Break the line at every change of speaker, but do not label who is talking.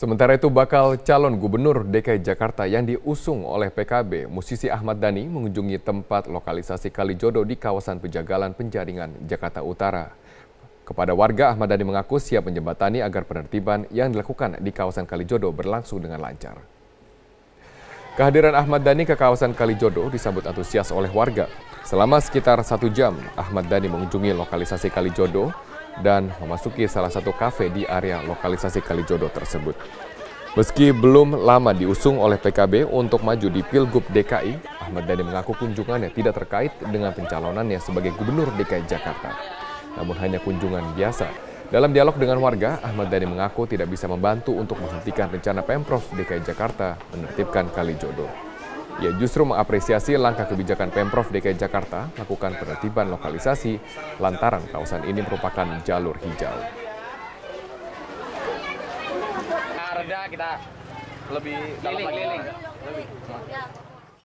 Sementara itu bakal calon gubernur DKI Jakarta yang diusung oleh PKB, musisi Ahmad Dhani mengunjungi tempat lokalisasi Kalijodo di kawasan penjagalan penjaringan Jakarta Utara. Kepada warga, Ahmad Dhani mengaku siap menjembatani agar penertiban yang dilakukan di kawasan Kalijodo berlangsung dengan lancar. Kehadiran Ahmad Dhani ke kawasan Kalijodo disambut antusias oleh warga. Selama sekitar satu jam, Ahmad Dhani mengunjungi lokalisasi Kalijodo dan memasuki salah satu kafe di area lokalisasi Kalijodo tersebut. Meski belum lama diusung oleh PKB untuk maju di Pilgub DKI, Ahmad Dhani mengaku kunjungannya tidak terkait dengan pencalonannya sebagai Gubernur DKI Jakarta. Namun hanya kunjungan biasa. Dalam dialog dengan warga, Ahmad Dhani mengaku tidak bisa membantu untuk menghentikan rencana Pemprov DKI Jakarta menertibkan Kalijodo. Ia justru mengapresiasi langkah kebijakan Pemprov DKI Jakarta melakukan penertiban lokalisasi lantaran kawasan ini merupakan jalur hijau. Nah, kita lebih dalam lagi. Liling.